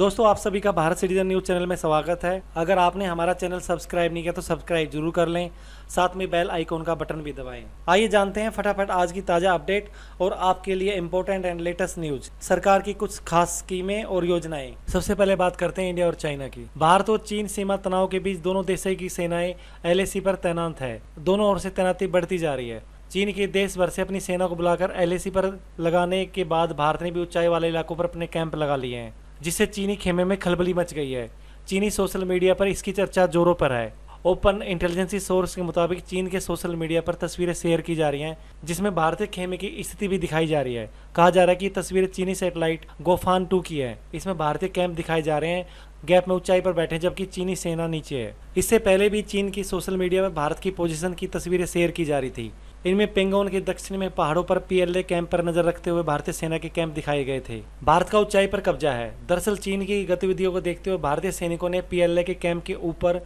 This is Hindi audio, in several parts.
दोस्तों आप सभी का भारत सिटीजन न्यूज चैनल में स्वागत है अगर आपने हमारा चैनल सब्सक्राइब नहीं किया तो सब्सक्राइब जरूर कर लें साथ में बेल आइकॉन का बटन भी दबाएं आइए जानते हैं फटाफट आज की ताज़ा अपडेट और आपके लिए इम्पोर्टेंट एंड लेटेस्ट न्यूज सरकार की कुछ खास स्कीमें और योजनाएं सबसे पहले बात करते हैं इंडिया और चाइना की भारत और चीन सीमा तनाव के बीच दोनों देशों की सेनाएं एल पर तैनात है दोनों ओर से तैनाती बढ़ती जा रही है चीन के देश भर से अपनी सेना को बुलाकर एल पर लगाने के बाद भारत ने भी ऊंचाई वाले इलाकों पर अपने कैंप लगा लिए हैं जिससे चीनी खेमे में खलबली मच गई है चीनी सोशल मीडिया पर इसकी चर्चा जोरों पर है ओपन इंटेलिजेंसी सोर्स के मुताबिक चीन के सोशल मीडिया पर तस्वीरें शेयर की जा रही हैं जिसमें भारतीय खेमे की स्थिति भी दिखाई जा रही है कहा जा रहा है कि तस्वीरें चीनी सैटेलाइट गोफान टू की है इसमें भारतीय कैंप दिखाए जा रहे हैं गैप में ऊंचाई पर बैठे जबकि चीनी सेना नीचे है इससे पहले भी चीन की सोशल मीडिया पर भारत की पोजिशन की तस्वीरें शेयर की जा रही थी इनमें पेंगोन के दक्षिण में पहाड़ों पर पीएलए कैंप पर नजर रखते हुए भारतीय सेना के कैंप दिखाए गए थे भारत का ऊंचाई पर कब्जा है दरअसल चीन की गतिविधियों को देखते हुए भारतीय सैनिकों ने पीएलए के कैंप के ऊपर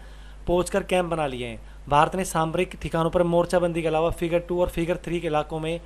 पहुंचकर कैंप बना लिए हैं भारत ने सामरिक ठिकानों पर मोर्चाबंदी के अलावा फिगर टू और फिगर थ्री के इलाकों में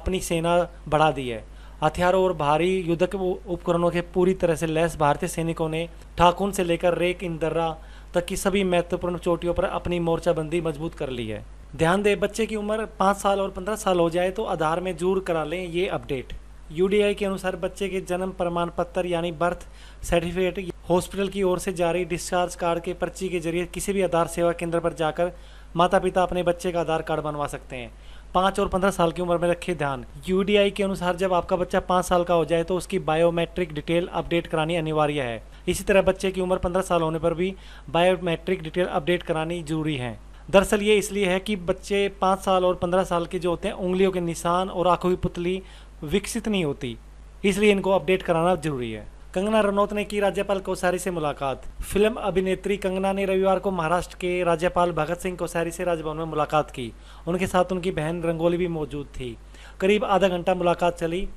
अपनी सेना बढ़ा दी है हथियारों और भारी युद्धक उपकरणों के पूरी तरह से लैस भारतीय सैनिकों ने ठाकुन से लेकर रेक इंदर्रा तक की सभी महत्वपूर्ण चोटियों पर अपनी मोर्चाबंदी मजबूत कर ली है ध्यान दें बच्चे की उम्र पाँच साल और पंद्रह साल हो जाए तो आधार में जरूर करा लें ये अपडेट यूडीआई के अनुसार बच्चे के जन्म प्रमाण पत्र यानी बर्थ सर्टिफिकेट हॉस्पिटल की ओर से जारी डिस्चार्ज कार्ड के पर्ची के जरिए किसी भी आधार सेवा केंद्र पर जाकर माता पिता अपने बच्चे का आधार कार्ड बनवा सकते हैं पाँच और पंद्रह साल की उम्र में रखें ध्यान यू के अनुसार जब आपका बच्चा पाँच साल का हो जाए तो उसकी बायोमेट्रिक डिटेल अपडेट करानी अनिवार्य है इसी तरह बच्चे की उम्र पंद्रह साल होने पर भी बायोमेट्रिक डिटेल अपडेट करानी जरूरी है दरअसल ये इसलिए है कि बच्चे पाँच साल और पंद्रह साल के जो होते हैं उंगलियों के निशान और आँखों की पुतली विकसित नहीं होती इसलिए इनको अपडेट कराना जरूरी है कंगना रनौत ने की राज्यपाल कोश्यारी से मुलाकात फिल्म अभिनेत्री कंगना ने रविवार को महाराष्ट्र के राज्यपाल भगत सिंह कोश्यारी से राजभवन में मुलाकात की उनके साथ उनकी बहन रंगोली भी मौजूद थी करीब आधा घंटा मुलाकात चली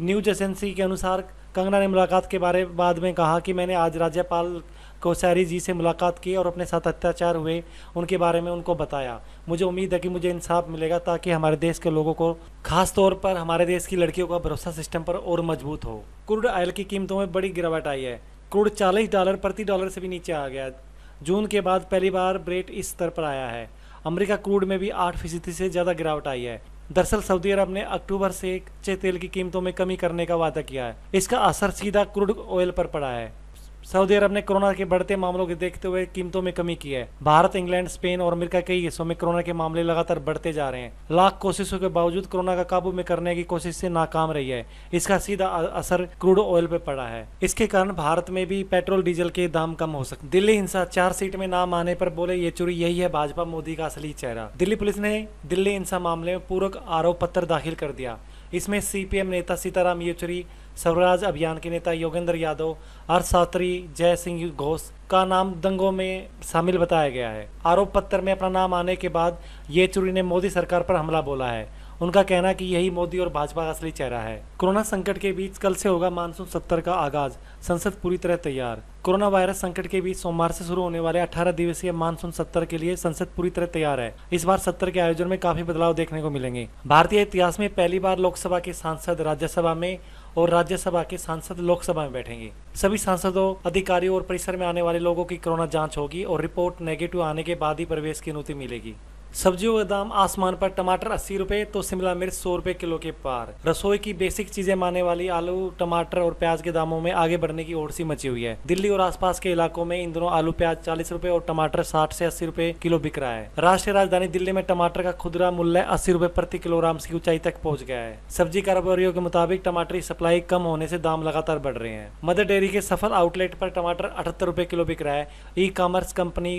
न्यूज एजेंसी के अनुसार कंगना ने मुलाकात के बारे बाद में कहा कि मैंने आज राज्यपाल कोश्यारी जी से मुलाकात की और अपने साथ अत्याचार हुए उनके बारे में उनको बताया मुझे उम्मीद है कि मुझे इंसाफ मिलेगा ताकि हमारे देश के लोगों को खास तौर पर हमारे देश की लड़कियों का भरोसा सिस्टम पर और मजबूत हो क्रूड आयल की कीमतों में बड़ी गिरावट आई है क्रूड चालीस डॉलर प्रति डॉलर से भी नीचे आ गया जून के बाद पहली बार ब्रेट इस स्तर पर आया है अमेरिका क्रूड में भी आठ फीसदी से ज़्यादा गिरावट आई है दरअसल सऊदी अरब ने अक्टूबर से कच्चे तेल की कीमतों में कमी करने का वादा किया है इसका असर सीधा क्रूड ऑयल पर पड़ा है सऊदी अरब ने कोरोना के बढ़ते मामलों के देखते हुए कीमतों में कमी की है भारत इंग्लैंड स्पेन और अमेरिका कई हिस्सों में कोरोना के मामले लगातार बढ़ते जा रहे हैं लाख कोशिशों के बावजूद कोरोना का काबू में करने की कोशिश से नाकाम रही है इसका सीधा असर क्रूड ऑयल पर पड़ा है इसके कारण भारत में भी पेट्रोल डीजल के दाम कम हो सकते दिल्ली हिंसा चार सीट में नाम आने पर बोले येचुरी यही है भाजपा मोदी का असली चेहरा दिल्ली पुलिस ने दिल्ली हिंसा मामले में पूरक आरोप पत्र दाखिल कर दिया इसमें सीपीएम नेता सीताराम येचुरी स्वराज अभियान के नेता योगेंद्र यादव अर्थशास्त्री जय सिंह घोष का नाम दंगों में शामिल बताया गया है आरोप पत्र में अपना नाम आने के बाद येचुरी ने मोदी सरकार पर हमला बोला है उनका कहना कि यही मोदी और भाजपा का असली चेहरा है कोरोना संकट के बीच कल से होगा मानसून सत्तर का आगाज संसद पूरी तरह तैयार कोरोना वायरस संकट के बीच सोमवार से शुरू होने वाले 18 दिवसीय मानसून सत्र के लिए संसद पूरी तरह तैयार है इस बार सत्र के आयोजन में काफी बदलाव देखने को मिलेंगे भारतीय इतिहास में पहली बार लोकसभा के सांसद राज्यसभा में और राज्यसभा के सांसद लोकसभा में बैठेंगे सभी सांसदों अधिकारियों और परिसर में आने वाले लोगों की कोरोना जांच होगी और रिपोर्ट नेगेटिव आने के बाद ही प्रवेश की अनुमति मिलेगी सब्जियों का दाम आसमान पर टमाटर अस्सी रुपए तो शिमला मिर्च सौ रुपए किलो के पार रसोई की बेसिक चीजें माने वाली आलू टमाटर और प्याज के दामों में आगे बढ़ने की ओर सी मची हुई है दिल्ली और आसपास के इलाकों में इन दिनों आलू प्याज चालीस रुपए और टमाटर साठ से अस्सी रुपए किलो बिक रहा है राष्ट्रीय राजधानी दिल्ली में टमाटर का खुदरा मूल्य अस्सी रुपए प्रति किलोग्राम की ऊंचाई तक पहुँच गया है सब्जी कारोबारियों के मुताबिक टमाटर की सप्लाई कम होने से दाम लगातार बढ़ रहे हैं मदर डेयरी के सफल आउटलेट पर टमाटर अठहत्तर रुपए किलो बिक रहा है ई कॉमर्स कंपनी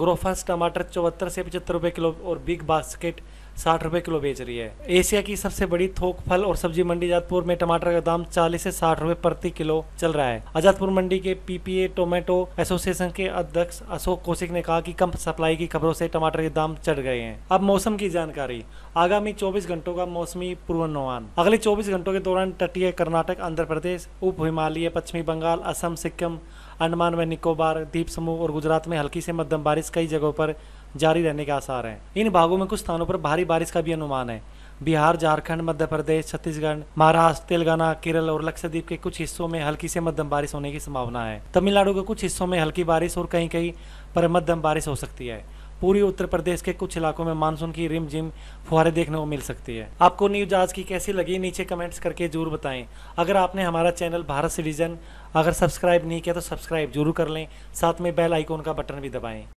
ग्रोफर्स टमाटर चौहत्तर से पचहत्तर रुपये किलो और बिग बास्केट साठ रुपये किलो बेच रही है एशिया की सबसे बड़ी थोक फल और सब्जी मंडी आजादपुर में टमाटर का दाम 40 से साठ रुपए प्रति किलो चल रहा है आजादपुर मंडी के पीपीए टोमेटो एसोसिएशन के अध्यक्ष अशोक कौशिक ने कहा कि कम सप्लाई की खबरों से टमाटर के दाम चढ़ गए हैं अब मौसम की जानकारी आगामी चौबीस घंटों का मौसमी पूर्वानुमान अगले चौबीस घंटों के दौरान तटीय कर्नाटक आंध्र प्रदेश उप हिमालय पश्चिमी बंगाल असम सिक्किम अंडमान व निकोबार द्वीप समूह और गुजरात में हल्की से मध्यम बारिश कई जगहों पर जारी रहने के आसार हैं इन भागों में कुछ स्थानों पर भारी बारिश का भी अनुमान है बिहार झारखंड मध्य प्रदेश छत्तीसगढ़ महाराष्ट्र तेलंगाना केरल और लक्षद्वीप के कुछ हिस्सों में हल्की से मध्यम बारिश होने की संभावना है तमिलनाडु के कुछ हिस्सों में हल्की बारिश और कहीं कहीं पर मध्यम बारिश हो सकती है पूरी उत्तर प्रदेश के कुछ इलाकों में मानसून की रिम जिम फुहारे देखने को मिल सकती है आपको न्यूज आज की कैसी लगी नीचे कमेंट्स करके जरूर बताएं अगर आपने हमारा चैनल भारत सिटीजन अगर सब्सक्राइब नहीं किया तो सब्सक्राइब जरूर कर लें साथ में बेल आइकॉन का बटन भी दबाएँ